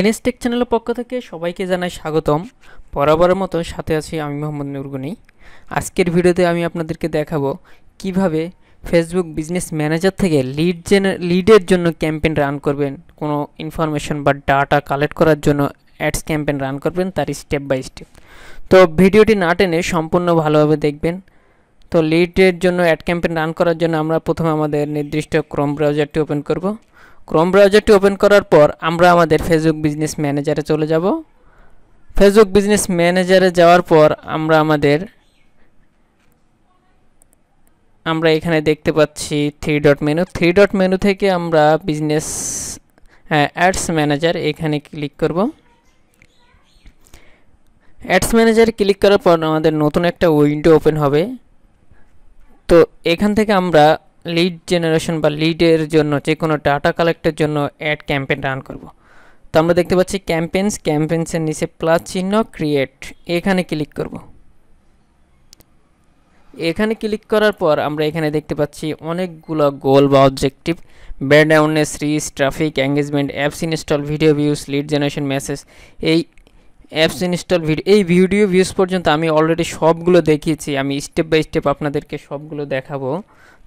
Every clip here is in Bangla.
এনএসটেক চ্যানেলের পক্ষ থেকে সবাইকে জানাই স্বাগতম বরাবরের মতো সাথে আছি আমি মোহাম্মদ নুরগুনি আজকের ভিডিওতে আমি আপনাদেরকে দেখাবো কিভাবে ফেসবুক বিজনেস ম্যানেজার থেকে লিড জেনে লিডের জন্য ক্যাম্পেইন রান করবেন কোনো ইনফরমেশন বা ডাটা কালেক্ট করার জন্য অ্যাডস ক্যাম্পেইন রান করবেন তার স্টেপ বাই স্টেপ তো ভিডিওটি না টেনে সম্পূর্ণ ভালোভাবে দেখবেন তো লিডের জন্য অ্যাড ক্যাম্পেইন রান করার জন্য আমরা প্রথমে আমাদের নির্দিষ্ট ক্রোম ব্রাউজারটি ওপেন করব ক্রোম ব্রাউজারটি ওপেন করার পর আমরা আমাদের ফেসবুক বিজনেস ম্যানেজারে চলে যাব ফেসবুক বিজনেস ম্যানেজারে যাওয়ার পর আমরা আমাদের আমরা এখানে দেখতে পাচ্ছি three dot menu three dot menu থেকে আমরা বিজনেস অ্যাডস ম্যানেজার এখানে ক্লিক করব অ্যাডস ম্যানেজার ক্লিক করার পর আমাদের নতুন একটা উইন্ডো ওপেন হবে তো এখান থেকে আমরা লিড জেনারেশন বা লিডের জন্য যে কোনো ডাটা কালেক্টের জন্য অ্যাড ক্যাম্পেন রান করব তো আমরা দেখতে পাচ্ছি ক্যাম্পেন্স ক্যাম্পেন্সের নিচে প্লাস চিহ্ন ক্রিয়েট এখানে ক্লিক করব এখানে ক্লিক করার পর আমরা এখানে দেখতে পাচ্ছি অনেকগুলো গোল বা objective brand awareness traffic engagement apps install video views lead generation message এই অ্যাপস ইনস্টল ভিডিও এই ভিডিও ভিউজ পর্যন্ত আমি অলরেডি সবগুলো দেখিয়েছি আমি স্টেপ বাই স্টেপ আপনাদেরকে সবগুলো দেখাবো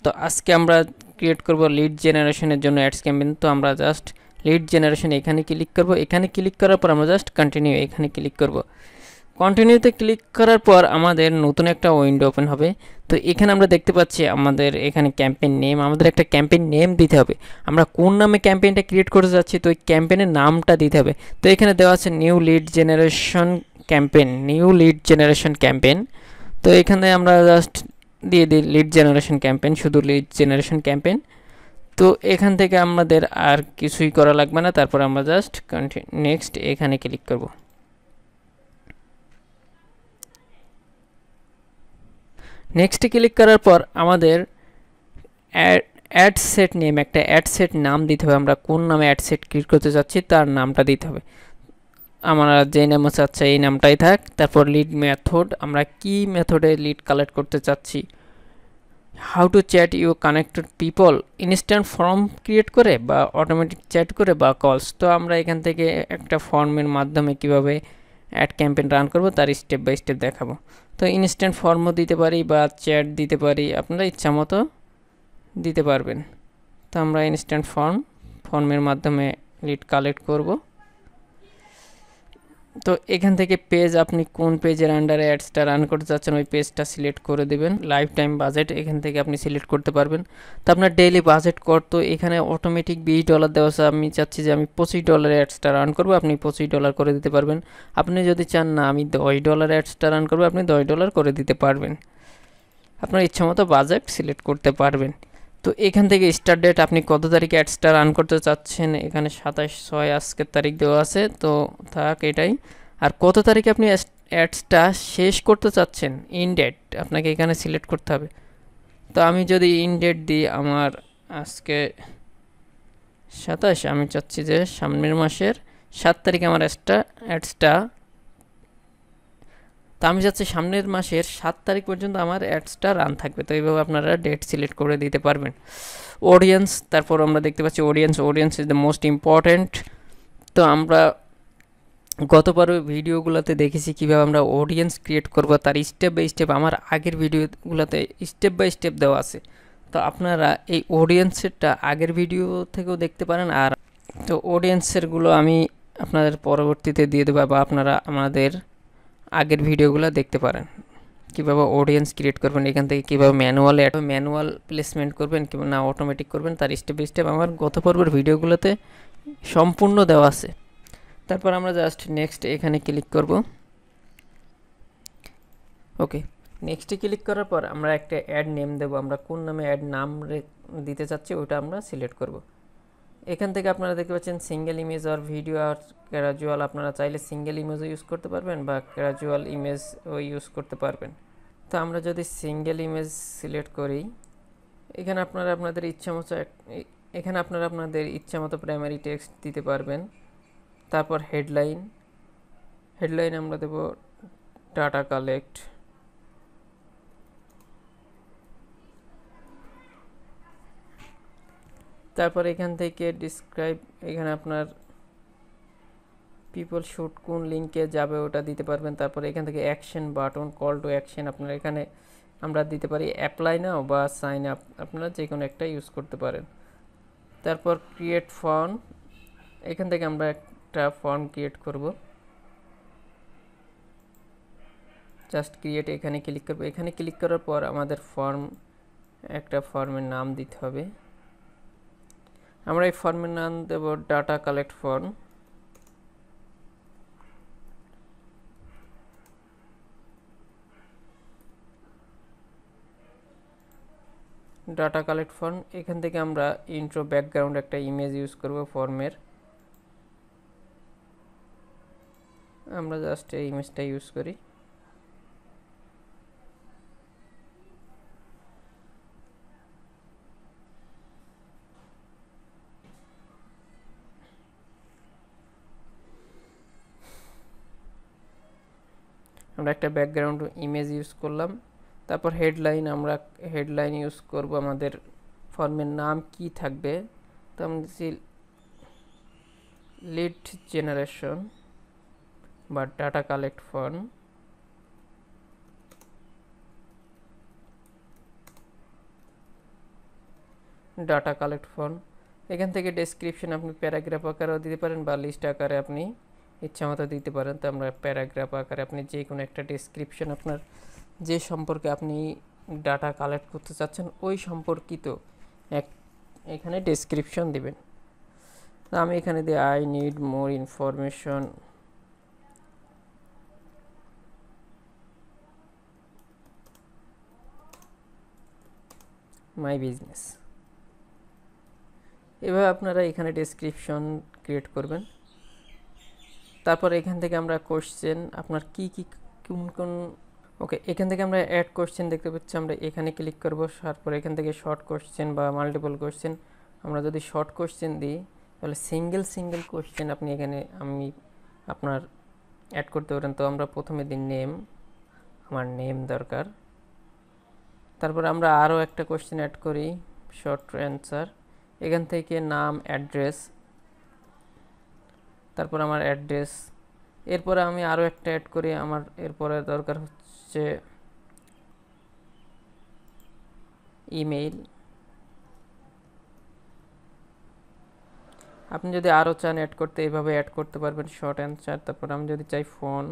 তো আজকে আমরা ক্রিয়েট করব লিড জেনারেশনের জন্য অ্যাডস ক্যাম্পেন তো আমরা জাস্ট লিড জেনারেশন এখানে ক্লিক করব এখানে ক্লিক করার পর আমরা জাস্ট কন্টিনিউ এখানে ক্লিক করবো কন্টিনিউতে ক্লিক করার পর আমাদের নতুন একটা উইন্ডো ওপেন হবে তো এখানে আমরা দেখতে পাচ্ছি আমাদের এখানে ক্যাম্পেইন নেম আমাদের একটা ক্যাম্পেইন নেম দিতে হবে আমরা কোন নামে ক্যাম্পেইনটা ক্রিয়েট করতে যাচ্ছি তো ওই ক্যাম্পেইনের নামটা দিতে হবে তো এখানে দেওয়া আছে new lead generation campaign new lead generation campaign তো এখানে আমরা জাস্ট দিয়ে দিই লিড জেনারেশন ক্যাম্পেইন শুধু লিড জেনারেশন ক্যাম্পেইন তো এখান থেকে আমাদের আর কিছুই করা লাগবে না তারপর আমরা জাস্ট নেক্সট এখানে ক্লিক করবো নেক্সটে ক্লিক করার পর আমাদের অ্যাড সেট নেম একটা অ্যাড সেট নাম দিতে হবে আমরা কোন নামে অ্যাড সেট ক্লিক করতে চাচ্ছি তার নামটা দিতে হবে আমরা যে নাম চাচ্ছি এই নামটাই থাক তারপর লিড মেথড আমরা কি মেথডে লিড কালেক্ট করতে চাচ্ছি how to chat you connected people instant form create করে বা অটোমেটিক চ্যাট করে বা কলস তো আমরা এখান থেকে একটা ফর্মের মাধ্যমে কিভাবে অ্যাড ক্যাম্পেন রান করব তার স্টেপ বাই স্টেপ দেখাবো তো ইনস্ট্যান্ট ফর্মও দিতে পারি বা চ্যাট দিতে পারি আপনারা ইচ্ছা মতো দিতে পারবেন তো আমরা ইনস্ট্যান্ট ফর্ম ফর্মের মাধ্যমে লিড কালেক্ট করবো তো এখান থেকে পেজ আপনি কোন পেজের আন্ডারে অ্যাডসটা রান করতে চাচ্ছেন ওই পেজটা সিলেক্ট করে দেবেন লাইফ টাইম বাজেট এখান থেকে আপনি সিলেক্ট করতে পারবেন তো আপনার ডেইলি বাজেট কত এখানে অটোমেটিক বিশ ডলার দেওয়া আছে আমি চাচ্ছি যে আমি পঁচিশ ডলার অ্যাডসটা রান করবো আপনি পঁচিশ ডলার করে দিতে পারবেন আপনি যদি চান না আমি দশ ডলার অ্যাডসটা রান করবো আপনি দশ ডলার করে দিতে পারবেন আপনার ইচ্ছামতো বাজেট সিলেক্ট করতে পারবেন তো এখান থেকে স্টার্ট ডেট আপনি কত তারিখে অ্যাডসটা রান করতে চাচ্ছেন এখানে সাতাশ ছয় আজকের তারিখ দেওয়া আছে তো থাক এটাই আর কত তারিখে আপনি অ্যাডসটা শেষ করতে চাচ্ছেন ইন ডেট আপনাকে এখানে সিলেক্ট করতে হবে তো আমি যদি ইন ডেট দিই আমার আজকে সাতাশ আমি চাচ্ছি যে সামনের মাসের সাত তারিখে আমার অ্যাডসটা অ্যাডসটা তো আমি যাচ্ছি সামনের মাসের সাত তারিখ পর্যন্ত আমার অ্যাডসটা রান থাকবে তো এইভাবে আপনারা ডেট সিলেক্ট করে দিতে পারবেন অডিয়েন্স তারপর আমরা দেখতে পাচ্ছি audience audience is the most important তো আমরা গতবার ভিডিওগুলোতে দেখেছি কীভাবে আমরা অডিয়েন্স ক্রিয়েট করব তার স্টেপ বাই স্টেপ আমার আগের ভিডিওগুলোতে স্টেপ বাই স্টেপ দেওয়া আছে তো আপনারা এই অডিয়েন্সেরটা আগের ভিডিও থেকেও দেখতে পারেন আর তো অডিয়েন্সেরগুলো আমি আপনাদের পরবর্তীতে দিয়ে দেবো বা আপনারা আমাদের আগের ভিডিওগুলো দেখতে পারেন কীভাবে অডিয়েন্স ক্রিয়েট করবেন এখান থেকে কীভাবে ম্যানুয়াল অ্যাড ম্যানুয়াল প্লেসমেন্ট করবেন কিংবা না অটোমেটিক করবেন তার স্টেপ স্টেপ আমার গত পর্বের ভিডিওগুলোতে সম্পূর্ণ দেওয়া আছে তারপর আমরা জাস্ট নেক্সট এখানে ক্লিক করব ওকে নেক্সটে ক্লিক করার পর আমরা একটা অ্যাড নেম দেবো আমরা কোন নামে অ্যাড নাম দিতে চাচ্ছি ওটা আমরা সিলেক্ট করব এখান থেকে আপনারা দেখতে পাচ্ছেন সিঙ্গেল ইমেজ আর ভিডিও আর ক্যাজুয়াল আপনারা চাইলে সিঙ্গেল ইমেজও ইউজ করতে পারবেন বা ইমেজ ইমেজও ইউজ করতে পারবেন তো আমরা যদি সিঙ্গেল ইমেজ সিলেক্ট করি এখানে আপনারা আপনাদের ইচ্ছা মতো এখানে আপনারা আপনাদের ইচ্ছা মতো প্রাইমারি টেক্সট দিতে পারবেন তারপর হেডলাইন হেডলাইন আমরা দেব টাটা কালেক্ট তারপর এখান থেকে ডিসক্রাইব এখানে আপনার পিপল শুট কোন লিঙ্কে যাবে ওটা দিতে পারবেন তারপর এখান থেকে action button call to action আপনার এখানে আমরা দিতে পারি অ্যাপ্লাই নাও বা সাইন আপ আপনারা যে কোনো একটা ইউজ করতে পারেন তারপর ক্রিয়েট ফর্ম এখান থেকে আমরা একটা ফর্ম ক্রিয়েট করব জাস্ট ক্রিয়েট এখানে ক্লিক করবো এখানে ক্লিক করার পর আমাদের ফর্ম একটা ফর্মের নাম দিতে হবে আমরা এই ফর্মের নাম দেব data collect form data collect form এখান থেকে আমরা ইন্ট্রো ব্যাকগ্রাউন্ড একটা ইমেজ ইউজ করব ফর্মের আমরা জাস্ট এই ইমেজটা ইউজ করি আমরা একটা ব্যাকগ্রাউন্ড ইমেজ ইউজ করলাম তারপর হেডলাইন আমরা হেডলাইন ইউজ করব আমাদের ফর্মের নাম কি থাকবে তো আমরা লিড জেনারেশন বা data collect form data collect form এখান থেকে ডেসক্রিপশন আপনি প্যারাগ্রাফ আকারেও দিতে পারেন বা লিস্ট আকারে আপনি মতো দিতে পারেন তো আমরা প্যারাগ্রাফ আকারে আপনি যে কোনো একটা ডিসক্রিপশন আপনার যে সম্পর্কে আপনি ডাটা কালেক্ট করতে চাচ্ছেন ওই সম্পর্কিত এক এখানে ডেসক্রিপশন দিবেন আমি এখানে দিই I need more information my business এভাবে আপনারা এখানে ডেসক্রিপশন ক্রিয়েট করবেন তারপর এখান থেকে আমরা কোশ্চেন আপনার কি কি কোন কোন ওকে এখান থেকে আমরা অ্যাড কোশ্চেন দেখতে পাচ্ছি আমরা এখানে ক্লিক করব তারপর এখান থেকে শর্ট কোশ্চেন বা মাল্টিপল কোশ্চেন আমরা যদি শর্ট কোশ্চেন দিই তাহলে সিঙ্গেল সিঙ্গেল কোশ্চেন আপনি এখানে আমি আপনার অ্যাড করতে পারেন তো আমরা প্রথমে দিন নেম আমার নেম দরকার তারপর আমরা আরও একটা কোশ্চেন অ্যাড করি শর্ট অ্যান্সার এখান থেকে নাম অ্যাড্রেস তারপর আমার অ্যাড্রেস এরপরে আমি আরও একটা অ্যাড করি আমার এরপরে দরকার হচ্ছে ইমেইল আপনি যদি আরও চান অ্যাড করতে এইভাবে অ্যাড করতে পারবেন শর্ট অ্যান্সার তারপর আমি যদি চাই ফোন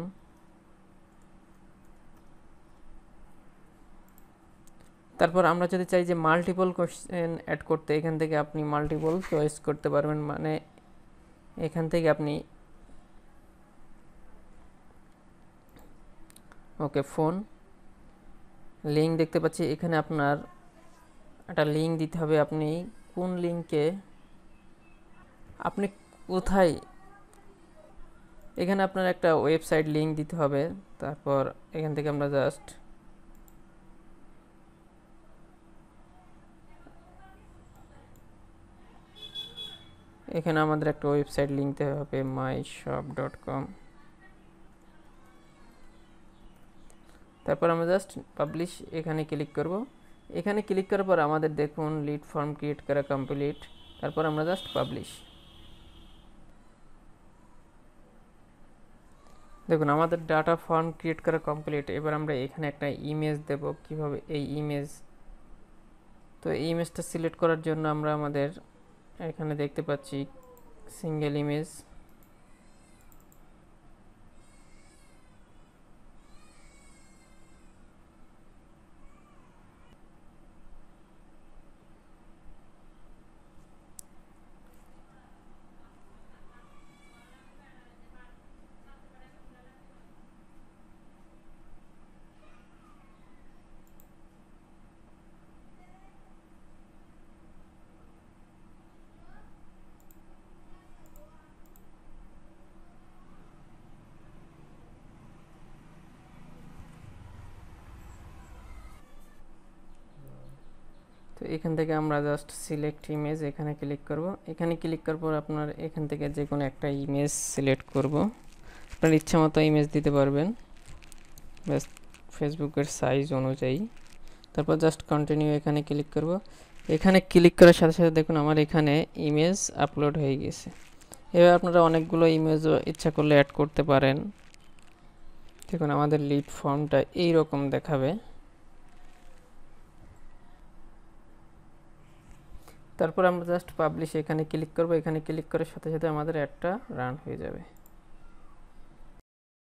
তারপর আমরা যদি চাই যে মাল্টিপল কোশ্চেন অ্যাড করতে এখান থেকে আপনি মাল্টিপল চয়েস করতে পারবেন মানে এখান থেকে আপনি ওকে ফোন লিঙ্ক দেখতে পাচ্ছি এখানে আপনার একটা লিঙ্ক দিতে হবে আপনি কোন লিঙ্কে আপনি কোথায় এখানে আপনার একটা ওয়েবসাইট লিঙ্ক দিতে হবে তারপর এখান থেকে আমরা জাস্ট এখানে আমাদের একটা ওয়েবসাইট লিখতে হবে মাই শপ ডট কম তারপর আমরা জাস্ট পাবলিশ এখানে ক্লিক করব এখানে ক্লিক করার পর আমাদের দেখুন লিড ফর্ম ক্রিয়েট করা কমপ্লিট তারপর আমরা জাস্ট পাবলিশ দেখুন আমাদের ডাটা ফর্ম ক্রিয়েট করা কমপ্লিট এবার আমরা এখানে একটা ইমেজ দেব কিভাবে এই ইমেজ তো এই ইমেজটা সিলেক্ট করার জন্য আমরা আমাদের এখানে দেখতে পাচ্ছি সিঙ্গেল ইমেজ তো এখান থেকে আমরা জাস্ট সিলেক্ট ইমেজ এখানে ক্লিক করব এখানে ক্লিক করার পর আপনার এখান থেকে যে কোনো একটা ইমেজ সিলেক্ট করব আপনার ইচ্ছা মতো ইমেজ দিতে পারবেন ব্যাস ফেসবুকের সাইজ অনুযায়ী তারপর জাস্ট কন্টিনিউ এখানে ক্লিক করব এখানে ক্লিক করার সাথে সাথে দেখুন আমার এখানে ইমেজ আপলোড হয়ে গেছে এবার আপনারা অনেকগুলো ইমেজ ইচ্ছা করলে অ্যাড করতে পারেন দেখুন আমাদের লিড ফর্মটা এই রকম দেখাবে তারপর আমরা জাস্ট পাবলিশ এখানে ক্লিক করব এখানে ক্লিক করার সাথে সাথে আমাদের অ্যাডটা রান হয়ে যাবে